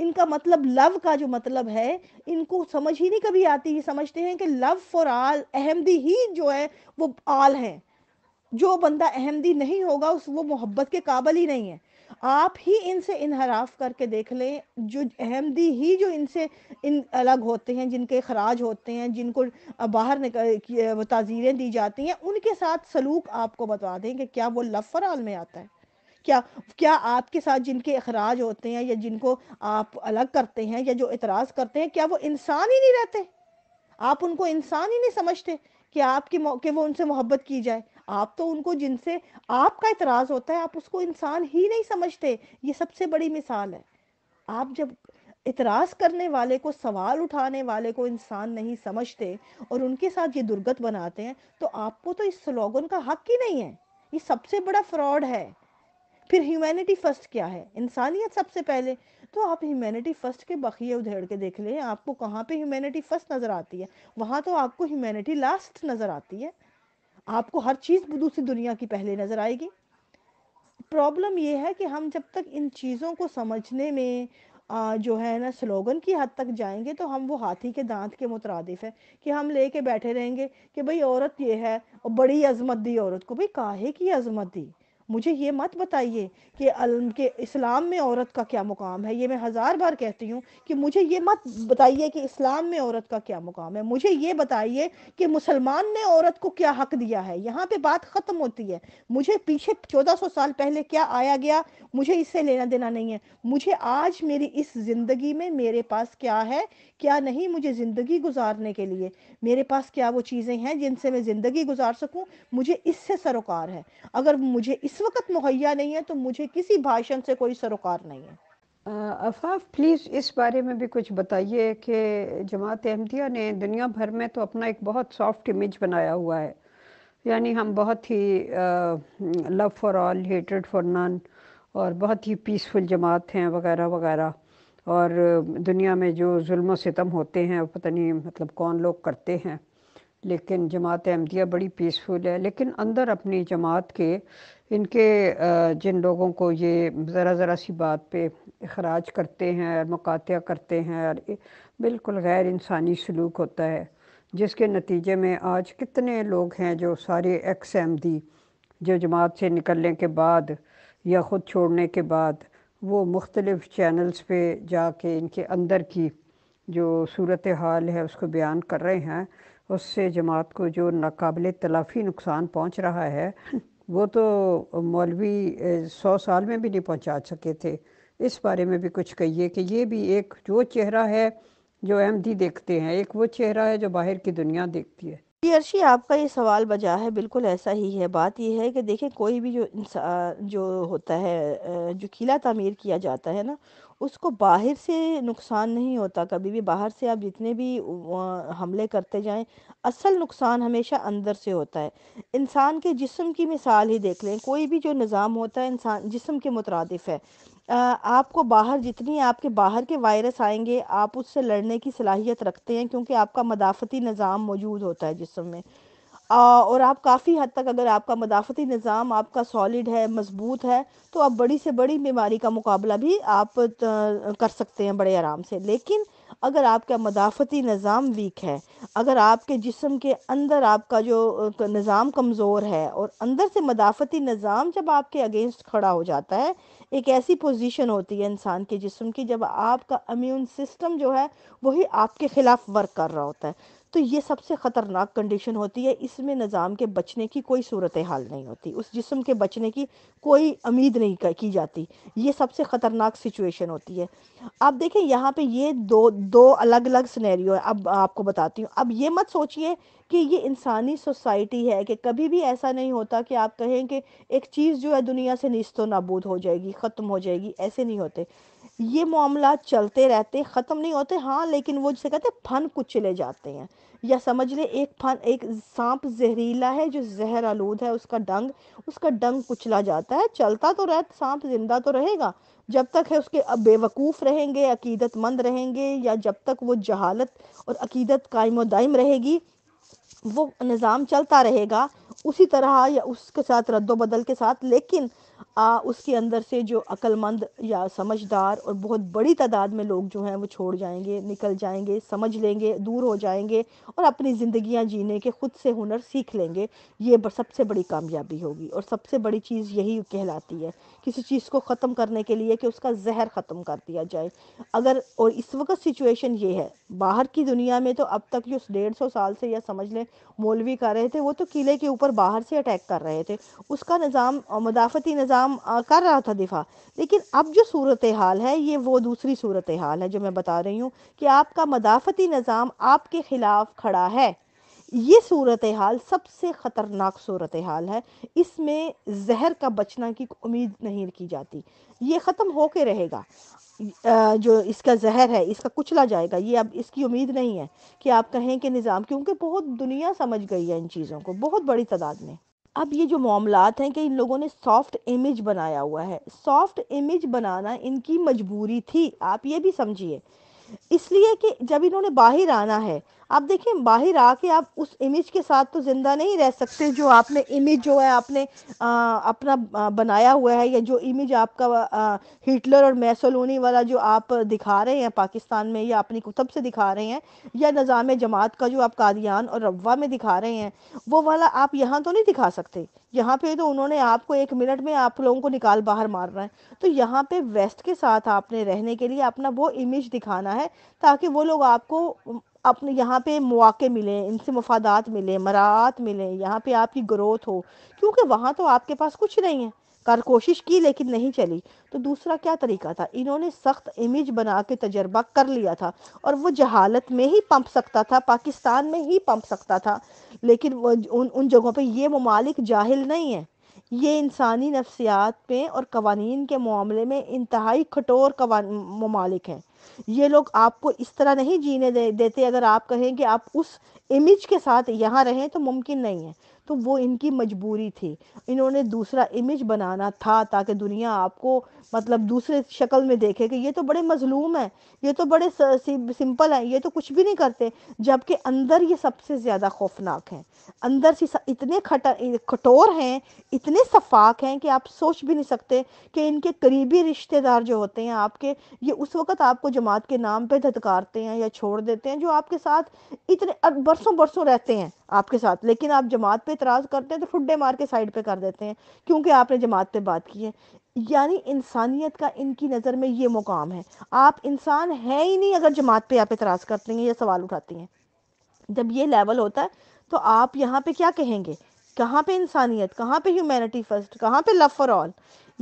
इनका मतलब लव का जो मतलब है इनको समझ ही नहीं कभी आती ये समझते हैं कि लव फॉर आल अहमदी ही जो है वो आल है जो बंदा अहमदी नहीं होगा उस वो मोहब्बत के काबल ही नहीं है आप ही इनसे इनहराफ करके देख लें जो अहमदी ही जो इनसे इन अलग होते हैं जिनके अखराज होते हैं जिनको बाहर निकल ताज़ीरें दी जाती हैं उनके साथ सलूक आपको बता दें कि क्या वो आल में आता है क्या क्या आपके साथ जिनके अखराज होते हैं या जिनको आप अलग करते हैं या जो इतराज़ करते हैं क्या वो इंसान ही नहीं रहते आप उनको इंसान ही नहीं समझते कि आपकी मौके वो उनसे मोहब्बत की जाए आप तो उनको जिनसे आपका इतराज़ होता है आप उसको इंसान ही नहीं समझते ये सबसे बड़ी मिसाल है आप जब इतराज़ करने वाले को सवाल उठाने वाले को इंसान नहीं समझते और उनके साथ ये दुर्गत बनाते हैं तो आपको तो इस स्लोगन का हक ही नहीं है ये सबसे बड़ा फ्रॉड है फिर ह्यूमैनिटी फर्स्ट क्या है इंसानियत सबसे पहले तो आप ह्यूमैनिटी फर्स्ट के बखिए उधेड़ के देख लें आपको कहाँ पे ह्यूमैनिटी फर्स्ट नज़र आती है वहाँ तो आपको ह्यूमैनिटी लास्ट नज़र आती है आपको हर चीज़ दूसरी दुनिया की पहले नज़र आएगी प्रॉब्लम ये है कि हम जब तक इन चीज़ों को समझने में आ, जो है ना स्लोगन की हद तक जाएंगे तो हम वो हाथी के दांत के मुतरदिफ़ है कि हम ले के बैठे रहेंगे कि भाई औरत ये है और बड़ी अजमत दी औरत को भाई काहे की अजमत दी मुझे ये मत बताइए कि के इस्लाम में औरत का क्या मुकाम है ये मैं हज़ार बार कहती हूँ कि मुझे ये मत बताइए कि इस्लाम में औरत का क्या मुकाम है मुझे ये बताइए कि मुसलमान ने औरत को क्या हक दिया है यहाँ पे बात ख़त्म होती है मुझे पीछे सौ साल पहले क्या आया गया मुझे इससे लेना देना नहीं है मुझे आज मेरी इस ज़िंदगी में मेरे पास क्या है क्या नहीं मुझे ज़िंदगी गुजारने के लिए मेरे पास क्या वो चीज़ें हैं जिनसे मैं ज़िंदगी गुजार सकूँ मुझे इससे सरोकार है अगर मुझे इस वक्त मुहैया नहीं है तो मुझे किसी भाषण से कोई सरोकार नहीं है अफाफ प्लीज़ इस बारे में भी कुछ बताइए कि जमात अहमदिया ने दुनिया भर में तो अपना एक बहुत सॉफ्ट इमेज बनाया हुआ है यानी हम बहुत ही लव फॉर ऑल हेटेड फॉर नन और बहुत ही पीसफुल जमात हैं वगैरह वगैरह और दुनिया में जो जुल्म सितम होते हैं पता नहीं मतलब कौन लोग करते हैं लेकिन जमात अहमदिया बड़ी पीसफुल है लेकिन अंदर अपनी जमात के इनके जिन लोगों को ये ज़रा ज़रा सी बात पे अखराज करते हैं और मुकात्या करते हैं और बिल्कुल गैर इंसानी सलूक होता है जिसके नतीजे में आज कितने लोग हैं जो सारे एक्स एमदी जो जमात से निकलने के बाद या ख़ुद छोड़ने के बाद वो मुख्तलिफ़ चैनल्स पे जाके इनके अंदर की जो सूरत हाल है उसको बयान कर रहे हैं उससे जमात को जो नाकबिल तलाफ़ी नुकसान पहुँच रहा है वो तो मौलवी सौ साल में भी नहीं पहुँचा सके थे इस बारे में भी कुछ कहिए कि ये भी एक जो चेहरा है जो अहमदी देखते हैं एक वो चेहरा है जो बाहर की दुनिया देखती है जी अर्शी आपका ये सवाल बजा है बिल्कुल ऐसा ही है बात ये है कि देखें कोई भी जो इंसान जो होता है जो किला तामीर किया जाता है ना उसको बाहर से नुकसान नहीं होता कभी भी बाहर से आप जितने भी हमले करते जाएं असल नुकसान हमेशा अंदर से होता है इंसान के जिस्म की मिसाल ही देख लें कोई भी जो निज़ाम होता है इंसान जिस्म के मुतरदफ़ है आपको बाहर जितनी आपके बाहर के वायरस आएंगे आप उससे लड़ने की सलाहियत रखते हैं क्योंकि आपका मदाफ़ती निज़ाम मौजूद होता है जिसम में और आप काफ़ी हद तक अगर आपका मदाफ़ती निज़ाम आपका सॉलिड है मजबूत है तो आप बड़ी से बड़ी बीमारी का मुकाबला भी आप कर सकते हैं बड़े आराम से लेकिन अगर आपका मदाफ़ती निज़ाम वीक है अगर आपके जिसम के अंदर आपका जो निज़ाम कमज़ोर है और अंदर से मदाफ़ती निज़ाम जब आपके अगेंस्ट खड़ा हो जाता है एक ऐसी पोजीशन होती है इंसान के जिसम की जब आपका अम्यून सिस्टम जो है वही आपके ख़िलाफ़ वर्क कर रहा होता है तो ये सबसे ख़तरनाक कंडीशन होती है इसमें निज़ाम के बचने की कोई सूरत हाल नहीं होती उस जिसम के बचने की कोई उम्मीद नहीं की जाती ये सबसे ख़तरनाक सिचुएशन होती है आप देखें यहाँ पे ये दो दो अलग अलग सिनेरियो है अब आपको बताती हूँ अब ये मत सोचिए कि ये इंसानी सोसाइटी है कि कभी भी ऐसा नहीं होता कि आप कहें कि एक चीज़ जो है दुनिया से नस्तो नबूद हो जाएगी ख़त्म हो जाएगी ऐसे नहीं होते ये मामला चलते रहते ख़त्म नहीं होते हाँ लेकिन वो जिसे कहते हैं फन कुचले जाते हैं या समझ ले एक फन एक सांप जहरीला है जो जहर आलूद है उसका डंग उसका डंग कुचला जाता है चलता तो रह सांप जिंदा तो रहेगा जब तक है उसके बेवकूफ़ रहेंगे अकीदतमंद रहेंगे या जब तक वो जहालत और अकीदत कायम दायम रहेगी वो निज़ाम चलता रहेगा उसी तरह या उसके साथ रद्दो बदल के साथ लेकिन आ, उसके अंदर से जो अक्लमंद या समझदार और बहुत बड़ी तादाद में लोग जो हैं वो छोड़ जाएंगे निकल जाएंगे समझ लेंगे दूर हो जाएंगे और अपनी ज़िंदियाँ जीने के खुद से हुनर सीख लेंगे ये सबसे बड़ी कामयाबी होगी और सबसे बड़ी चीज़ यही कहलाती है किसी चीज़ को ख़त्म करने के लिए कि उसका जहर ख़त्म कर दिया जाए अगर और इस वक्त सिचुएशन ये है बाहर की दुनिया में तो अब तक जो डेढ़ सौ साल से या समझ लें मौलवी कर रहे थे वो तो किले के ऊपर बाहर से अटैक कर रहे थे उसका निज़ाम मदाफती निज़ाम काम कर रहा था दिफा लेकिन अब जो सूरत हाल है ये वो दूसरी सूरत हाल है जो मैं बता रही हूँ कि आपका मदाफती निज़ाम आपके ख़िलाफ़ खड़ा है ये सूरत हाल सबसे ख़तरनाक सूरत हाल है इसमें जहर का बचना की उम्मीद नहीं की जाती ये ख़त्म हो के रहेगा जो इसका जहर है इसका कुचला जाएगा ये अब इसकी उम्मीद नहीं है कि आप कहें कि निज़ाम क्योंकि बहुत दुनिया समझ गई है इन चीज़ों को बहुत बड़ी तादाद में अब ये जो मामलात हैं कि इन लोगों ने सॉफ्ट इमेज बनाया हुआ है सॉफ्ट इमेज बनाना इनकी मजबूरी थी आप ये भी समझिए इसलिए कि जब इन्होंने बाहर आना है आप देखिए बाहर आके आप उस इमेज के साथ तो ज़िंदा नहीं रह सकते जो आपने इमेज जो है आपने आ, अपना बनाया हुआ है या जो इमेज आपका आ, हिटलर और मैसोलोनी वाला जो आप दिखा रहे हैं पाकिस्तान में या अपनी कुतब से दिखा रहे हैं या निज़ाम जमात का जो आप कादियान और रवा में दिखा रहे हैं वो वाला आप यहाँ तो नहीं दिखा सकते यहाँ पे तो उन्होंने आपको एक मिनट में आप लोगों को निकाल बाहर मारना है तो यहाँ पे वेस्ट के साथ आपने रहने के लिए अपना वो इमेज दिखाना है ताकि वो लोग आपको अपने यहाँ पे मौके मिले इनसे मफादात मिले मरात मिले यहाँ पे आपकी ग्रोथ हो क्योंकि वहाँ तो आपके पास कुछ नहीं है कर कोशिश की लेकिन नहीं चली तो दूसरा क्या तरीका था इन्होंने सख्त इमेज बना के तजर्बा कर लिया था और वो जहालत में ही पंप सकता था पाकिस्तान में ही पंप सकता था लेकिन उन उन जगहों पे ये ममालिक जाहिल नहीं है ये इंसानी नफ्सियात में और कवानीन के मामले में इंतहाई कठोर ममालिक हैं ये लोग आपको इस तरह नहीं जीने दे, देते अगर आप कहें कि आप उस इमेज के साथ यहाँ रहें तो मुमकिन नहीं है तो वो इनकी मजबूरी थी इन्होंने दूसरा इमेज बनाना था ताकि दुनिया आपको मतलब दूसरे शक्ल में देखे कि ये तो बड़े मजलूम हैं ये तो बड़े सिंपल हैं ये तो कुछ भी नहीं करते जबकि अंदर ये सबसे ज़्यादा खौफनाक हैं अंदर से इतने खटर कठोर हैं इतने शफाक हैं कि आप सोच भी नहीं सकते कि इनके करीबी रिश्तेदार जो होते हैं आपके ये उस वक्त आपको जमात के नाम पर धतकारते हैं या छोड़ देते हैं जो आपके साथ इतने बरसों बरसों रहते हैं आपके साथ लेकिन आप जमात पे इतराज़ करते हैं तो ठुड्डे मार के साइड पे कर देते हैं क्योंकि आपने जमात पे बात की है यानी इंसानियत का इनकी नज़र में ये मुकाम है आप इंसान है ही नहीं अगर जमात पे आप इतराज़ करते हैं या सवाल उठाती हैं जब ये लेवल होता है तो आप यहाँ पे क्या कहेंगे कहाँ पे इंसानियत कहाँ पे ह्यूमैनिटी फर्स्ट कहाँ पे लव फॉर ऑल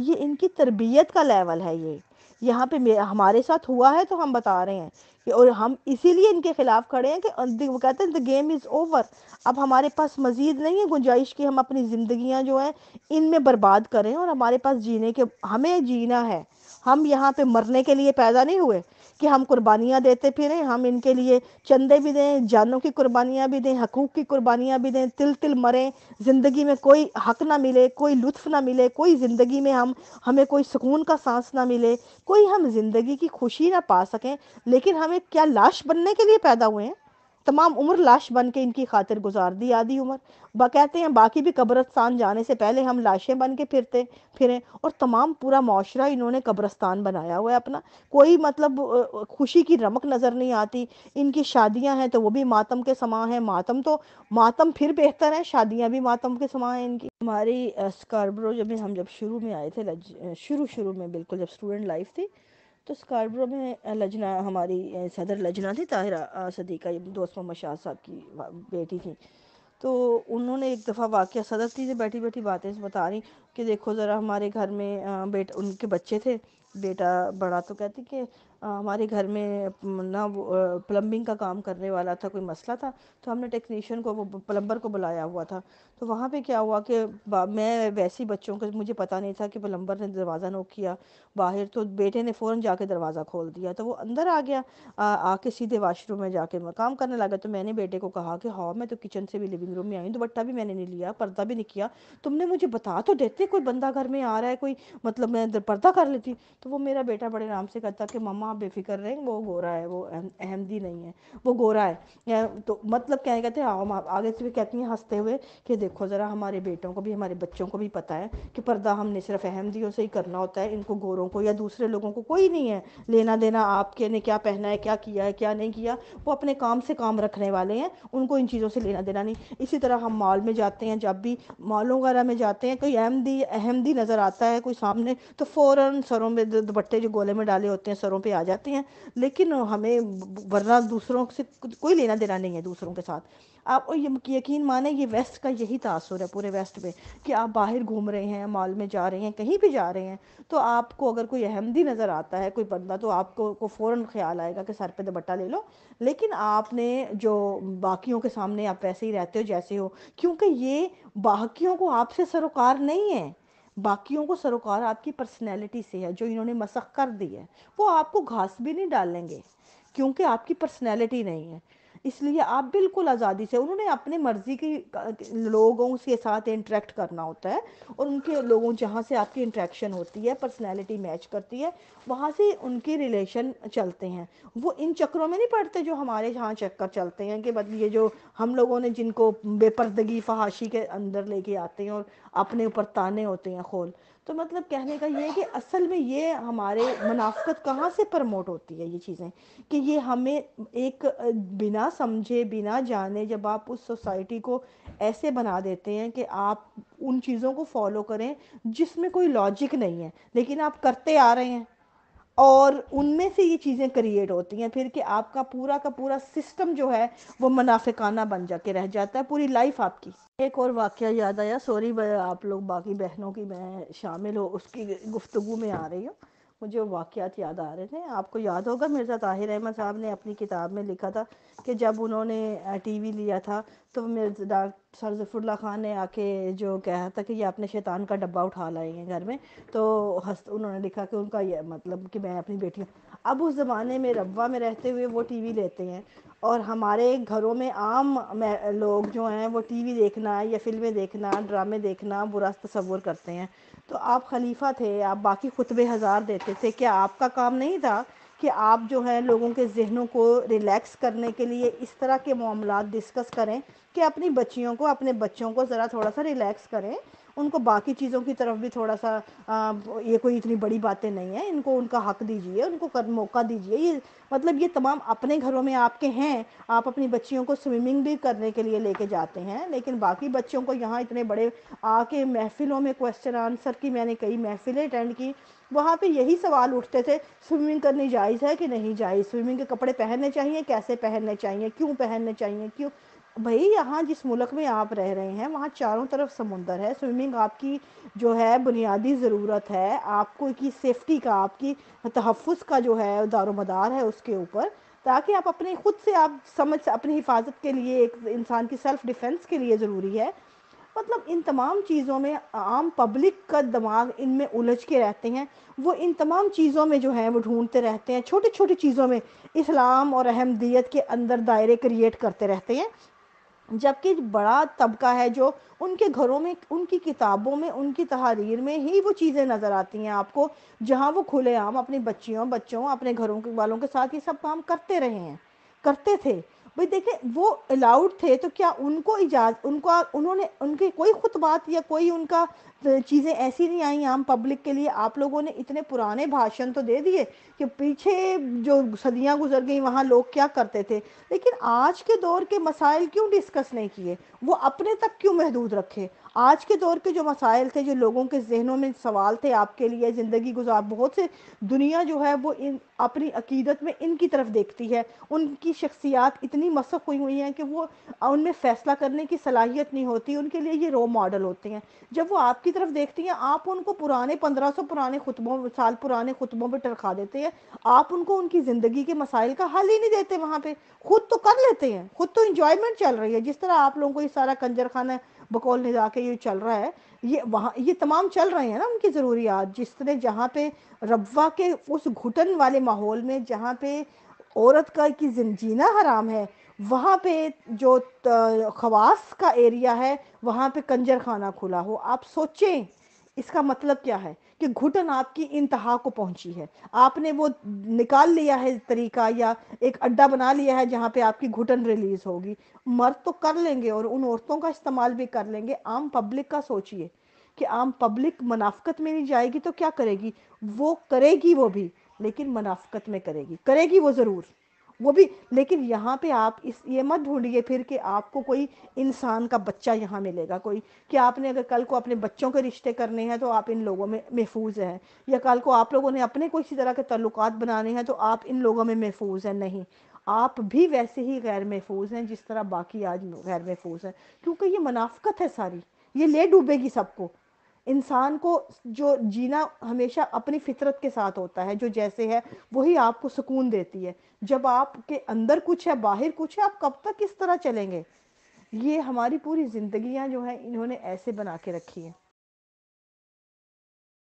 ये इनकी तरबियत का लेवल है ये यहाँ पे हमारे साथ हुआ है तो हम बता रहे हैं कि और हम इसीलिए इनके खिलाफ खड़े हैं कि अं-, वो कहते हैं द गेम इज़ ओवर अब हमारे पास मज़ीद नहीं है गुंजाइश कि हम अपनी ज़िंदियाँ जो हैं इनमें बर्बाद करें और हमारे पास जीने के हमें जीना है हम यहाँ पे मरने के लिए पैदा नहीं हुए कि हम कुर्बानियाँ देते फिरें हम इनके लिए चंदे भी दें जानों की कुर्बानियाँ भी दें हकूक़ की कुर्बानियाँ भी दें तिल तिल मरें ज़िंदगी में कोई हक ना मिले कोई लुत्फ़ ना मिले कोई ज़िंदगी में हम हमें कोई सुकून का सांस ना मिले कोई हम ज़िंदगी की खुशी ना पा सकें लेकिन हमें क्या लाश बनने के लिए पैदा हुए हैं तमाम उम्र लाश बन के इनकी खातिर गुजार दी आधी उम्र बा कहते हैं बाकी भी कब्रस्तान जाने से पहले हम लाशें बन के फिरते फिरें और तमाम पूरा माशरा इन्होंने कब्रस्तान बनाया हुआ है अपना कोई मतलब खुशी की रमक नज़र नहीं आती इनकी शादियां हैं तो वो भी मातम के समा हैं मातम तो मातम फिर बेहतर है शादियां भी मातम के समा हैं इनकी हमारी स्कॉर्ब्रो जब हम जब शुरू में आए थे शुरू शुरू में बिल्कुल जब स्टूडेंट लाइफ थी तो स्कारब्रो में लजना हमारी सदर लजना थी ताहिरा सदीका का दोस्त मोहम्मद शाह साहब की बेटी थी तो उन्होंने एक दफ़ा वाक़ सदर थी से बैठी बैठी बातें बता रही कि देखो ज़रा हमारे घर में बेट उनके बच्चे थे बेटा बड़ा तो कहती कि हमारे घर में ना वो प्लम्बिंग का काम करने वाला था कोई मसला था तो हमने टेक्नीशियन को वो प्लम्बर को बुलाया हुआ था तो वहाँ पे क्या हुआ कि मैं वैसे ही बच्चों को मुझे पता नहीं था कि प्लम्बर ने दरवाज़ा नोक किया बाहर तो बेटे ने फ़ौरन जाके दरवाज़ा खोल दिया तो वो अंदर आ गया आके सीधे वाशरूम में जाके काम करने लगा तो मैंने बेटे को कहा कि हाँ मैं तो किचन से भी लिविंग रूम में आई हूँ दुपट्टा भी मैंने नहीं लिया पर्दा भी नहीं किया तुमने मुझे बता तो देते कोई बंदा घर में आ रहा है कोई मतलब मैं पर्दा कर लेती तो वो मेरा बेटा बड़े आराम से कहता कि मम्मा आप बेफिक्र रहें वो गोरा है वो अहमदी नहीं है वो गोरा है तो मतलब क्या कहते हैं आगे से भी कहती हैं हंसते हुए कि देखो ज़रा हमारे बेटों को भी हमारे बच्चों को भी पता है कि पर्दा हमने सिर्फ अहमदियों से ही करना होता है इनको गोरों को या दूसरे लोगों को कोई नहीं है लेना देना आपके ने क्या पहना है क्या किया है क्या नहीं किया वो अपने काम से काम रखने वाले हैं उनको इन चीज़ों से लेना देना नहीं इसी तरह हम मॉल में जाते हैं जब भी मॉल वगैरह में जाते हैं कोई अहमदी अहमदी नज़र आता है कोई सामने तो फ़ौर सरों में दुपट्टे जो गोले में डाले होते हैं सरों पर आ जाते हैं लेकिन हमें वरना दूसरों से कोई लेना देना नहीं है दूसरों के साथ आप और ये यकीन माने ये वेस्ट का यही तासर है पूरे वेस्ट में कि आप बाहर घूम रहे हैं मॉल में जा रहे हैं कहीं भी जा रहे हैं तो आपको अगर कोई अहमदी नज़र आता है कोई बंदा तो आपको को फ़ौर ख्याल आएगा कि सर पे दुपट्टा ले लो लेकिन आपने जो बाकियों के सामने आप वैसे ही रहते हो जैसे हो क्योंकि ये बाकियों को आपसे सरोकार नहीं है बाकियों को सरोकार आपकी पर्सनैलिटी से है जो इन्होंने मसक कर दी है वो आपको घास भी नहीं डालेंगे क्योंकि आपकी पर्सनैलिटी नहीं है इसलिए आप बिल्कुल आज़ादी से उन्होंने अपनी मर्जी की लोगों के साथ इंटरेक्ट करना होता है और उनके लोगों जहाँ से आपकी इंट्रैक्शन होती है पर्सनैलिटी मैच करती है वहाँ से उनकी रिलेशन चलते हैं वो इन चक्रों में नहीं पड़ते जो हमारे यहाँ चक्कर चलते हैं कि बस ये जो हम लोगों ने जिनको बेपर्दगी फहाशी के अंदर लेके आते हैं और अपने ऊपर ताने होते हैं खोल तो मतलब कहने का ये है कि असल में ये हमारे मुनाफ्त कहाँ से प्रमोट होती है ये चीज़ें कि ये हमें एक बिना समझे बिना जाने जब आप उस सोसाइटी को ऐसे बना देते हैं कि आप उन चीज़ों को फॉलो करें जिसमें कोई लॉजिक नहीं है लेकिन आप करते आ रहे हैं और उनमें से ये चीज़ें क्रिएट होती हैं फिर कि आपका पूरा का पूरा सिस्टम जो है वो मुनाफिकाना बन जाके रह जाता है पूरी लाइफ आपकी एक और वाक़ याद आया सॉरी आप लोग बाकी बहनों की मैं शामिल हो उसकी गुफ्तगु में आ रही हूँ मुझे वाक़ात याद आ रहे थे आपको याद होगा मिर्ज़ा ताहिर अहमद साहब ने अपनी किताब में लिखा था कि जब उन्होंने टीवी लिया था तो मेरे डॉक्टर सर जफरुल्ला ख़ान ने आके जो कहा था कि ये अपने शैतान का डब्बा उठा लाए हैं घर में तो हंस उन्होंने लिखा कि उनका ये मतलब कि मैं अपनी बेटी अब उस ज़माने में रबा में रहते हुए वो टीवी लेते हैं और हमारे घरों में आम लोग जो हैं वो टीवी देखना या फिल्में देखना ड्रामे देखना बुरा तस्वर करते हैं तो आप खलीफा थे आप बाकी खुतब हज़ार देते थे क्या आपका काम नहीं था कि आप जो है लोगों के जहनों को रिलैक्स करने के लिए इस तरह के मामला डिस्कस करें कि अपनी बच्चियों को अपने बच्चों को ज़रा थोड़ा सा रिलैक्स करें उनको बाकी चीज़ों की तरफ भी थोड़ा सा आ, ये कोई इतनी बड़ी बातें नहीं है इनको उनका हक दीजिए उनको कर मौका दीजिए ये मतलब ये तमाम अपने घरों में आपके हैं आप अपनी बच्चियों को स्विमिंग भी करने के लिए लेके जाते हैं लेकिन बाकी बच्चों को यहाँ इतने बड़े आके महफिलों में क्वेश्चन आंसर की मैंने कई महफिलें अटेंड की वहाँ पे यही सवाल उठते थे स्विमिंग करनी जायज़ है कि नहीं जायज़ स्विमिंग के कपड़े पहनने चाहिए कैसे पहनने चाहिए क्यों पहनने चाहिए क्यों भाई यहाँ जिस मुल्क में आप रह रहे हैं वहाँ चारों तरफ समुंदर है स्विमिंग आपकी जो है बुनियादी ज़रूरत है आपको की सेफ्टी का आपकी तहफ़ का जो है दारोमदार है उसके ऊपर ताकि आप अपने खुद से आप समझ अपनी हिफाजत के लिए एक इंसान की सेल्फ डिफेंस के लिए ज़रूरी है मतलब इन तमाम चीज़ों में आम पब्लिक का दिमाग इनमें उलझ के रहते हैं वो इन तमाम चीज़ों में जो है वो ढूंढते रहते हैं छोटी छोटी चीज़ों में इस्लाम और अहमदियत के अंदर दायरे क्रिएट करते रहते हैं जबकि बड़ा तबका है जो उनके घरों में उनकी किताबों में उनकी तहारीर में ही वो चीज़ें नज़र आती हैं आपको जहाँ वो खुलेआम अपनी बच्चियों बच्चों अपने घरों के वालों के साथ ये सब काम करते रहे हैं करते थे भाई देखें वो अलाउड थे तो क्या उनको इजाज उनको उन्होंने उनकी कोई खुतबात या कोई उनका चीज़ें ऐसी नहीं आई आम पब्लिक के लिए आप लोगों ने इतने पुराने भाषण तो दे दिए कि पीछे जो सदियां गुजर गई वहाँ लोग क्या करते थे लेकिन आज के दौर के मसाइल क्यों डिस्कस नहीं किए वो अपने तक क्यों महदूद रखे आज के दौर के जो मसाइल थे जो लोगों के जहनों में सवाल थे आपके लिए ज़िंदगी गुजार बहुत से दुनिया जो है वो इन अपनी अकीदत में इनकी तरफ देखती है उनकी शख्सियात इतनी मसफ़ हुई हुई हैं कि वो उनमें फ़ैसला करने की सलाहियत नहीं होती उनके लिए ये रो मॉडल होते हैं जब वो आपकी तरफ देखती हैं आप उनको पुराने पंद्रह सौ पुराने खुतबों साल पुराने खुतबों पर टरखा देते हैं आप उनको उनकी ज़िंदगी के मसाइल का हल ही नहीं देते वहाँ पर खुद तो कर लेते हैं खुद तो इंजॉयमेंट चल रही है जिस तरह आप लोगों को ये सारा कंजर खाना बकौल निज़ा के ये चल रहा है ये वहाँ ये तमाम चल रहे हैं ना उनकी ज़रूरियात जिस तरह जहाँ पे रबा के उस घुटन वाले माहौल में जहाँ पे औरत का की जीना हराम है वहाँ पे जो खवास का एरिया है वहाँ पे कंजर खाना खुला हो आप सोचें इसका मतलब क्या है कि घुटन आपकी इंतहा को पहुंची है आपने वो निकाल लिया है तरीका या एक अड्डा बना लिया है जहाँ पे आपकी घुटन रिलीज होगी मर्द तो कर लेंगे और उन औरतों का इस्तेमाल भी कर लेंगे आम पब्लिक का सोचिए कि आम पब्लिक मुनाफ्त में नहीं जाएगी तो क्या करेगी वो करेगी वो भी लेकिन मुनाफ्त में करेगी करेगी वो ज़रूर वो भी लेकिन यहाँ पे आप इस ये मत ढूंढिए फिर कि आपको कोई इंसान का बच्चा यहाँ मिलेगा कोई कि आपने अगर कल को अपने बच्चों के रिश्ते करने हैं तो आप इन लोगों में महफूज हैं या कल को आप लोगों ने अपने किसी तरह के तल्लुक बनाने हैं तो आप इन लोगों में महफूज हैं नहीं आप भी वैसे ही गैर महफूज हैं जिस तरह बाकी आज गैर महफूज हैं क्योंकि ये मुनाफ्त है सारी ये ले डूबेगी सबको इंसान को जो जीना हमेशा अपनी फितरत के साथ होता है जो जैसे है वही आपको सुकून देती है जब आपके अंदर कुछ है बाहर कुछ है आप कब तक किस तरह चलेंगे ये हमारी पूरी जिंदगियां जो है इन्होंने ऐसे बना के रखी है